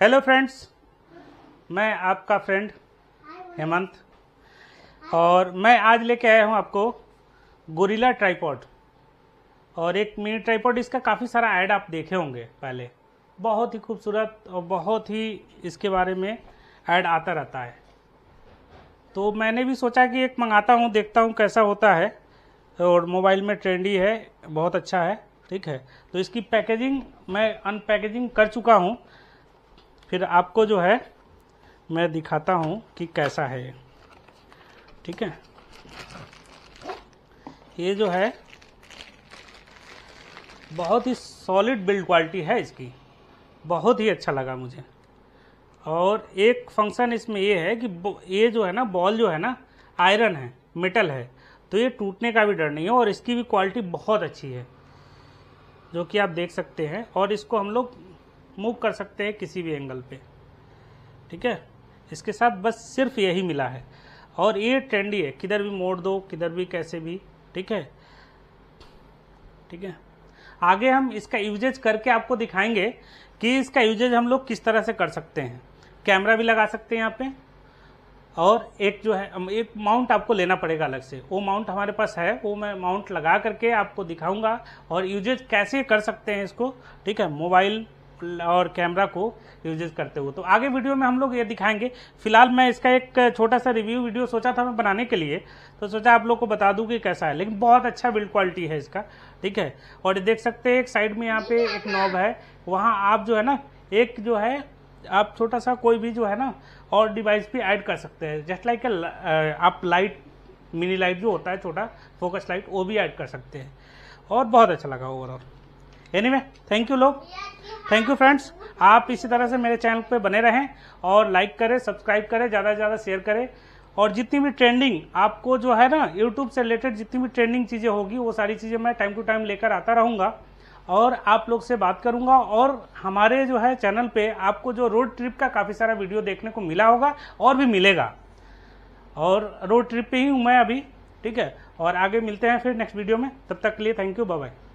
hello friends मैं आपका friend Hemant और मैं आज लेके आया हूँ आपको गोरिल्ला ट्राईपॉड और एक मिनी ट्राईपॉड इसका काफ़ी सारा ऐड आप देखे होंगे पहले बहुत ही खूबसूरत और बहुत ही इसके बारे में ऐड आता रहता है तो मैंने भी सोचा कि एक मंगाता हूँ देखता हूँ कैसा होता है और मोबाइल में ट्रेंडी है बहुत अच्छा है ठीक है तो इसकी पैकेजिंग मैं अनपैकेजिंग कर चुका हूँ फिर आपको जो है मैं दिखाता हूँ कि कैसा है ठीक है ये जो है बहुत ही सॉलिड बिल्ड क्वालिटी है इसकी बहुत ही अच्छा लगा मुझे और एक फंक्शन इसमें ये है कि ये जो है ना बॉल जो है ना आयरन है मेटल है तो ये टूटने का भी डर नहीं है और इसकी भी क्वालिटी बहुत अच्छी है जो कि आप देख सकते हैं और इसको हम लोग मूव कर सकते हैं किसी भी एंगल पे ठीक है इसके साथ बस सिर्फ यही मिला है और ये ट्रेंडी है किधर भी मोड़ दो किधर भी कैसे भी ठीक है ठीक है आगे हम इसका यूजेज करके आपको दिखाएंगे कि इसका यूजेज हम लोग किस तरह से कर सकते हैं कैमरा भी लगा सकते हैं यहाँ पे और एक जो है एक माउंट आपको लेना पड़ेगा अलग से वो माउंट हमारे पास है वो मैं माउंट लगा करके आपको दिखाऊंगा और यूजेज कैसे कर सकते हैं इसको ठीक है मोबाइल और कैमरा को यूजेज करते हुए तो आगे वीडियो में हम लोग ये दिखाएंगे फिलहाल मैं इसका एक छोटा सा रिव्यू वीडियो सोचा था मैं बनाने के लिए तो सोचा आप लोग को बता दूं कि कैसा है लेकिन बहुत अच्छा बिल्ड क्वालिटी है इसका ठीक है और देख सकते हैं एक साइड में यहाँ पे एक नॉब है वहाँ आप जो है ना एक जो है आप छोटा सा कोई भी जो है ना और डिवाइस भी ऐड कर सकते हैं जस्ट लाइक आप लाइट मिनी लाइट जो होता है छोटा फोकस लाइट वो भी ऐड कर सकते हैं और बहुत अच्छा लगा ओवरऑल वे थैंक यू लोग थैंक यू फ्रेंड्स आप इसी तरह से मेरे चैनल पे बने रहें और लाइक करें सब्सक्राइब करें ज़्यादा से ज़्यादा शेयर करें और जितनी भी ट्रेंडिंग आपको जो है ना यूट्यूब से रिलेटेड जितनी भी ट्रेंडिंग चीज़ें होगी वो सारी चीज़ें मैं टाइम टू टाइम लेकर आता रहूँगा और आप लोग से बात करूंगा और हमारे जो है चैनल पे आपको जो रोड ट्रिप का काफ़ी सारा वीडियो देखने को मिला होगा और भी मिलेगा और रोड ट्रिप पे ही हूँ मैं अभी ठीक है और आगे मिलते हैं फिर नेक्स्ट वीडियो में तब तक के लिए थैंक यू बाय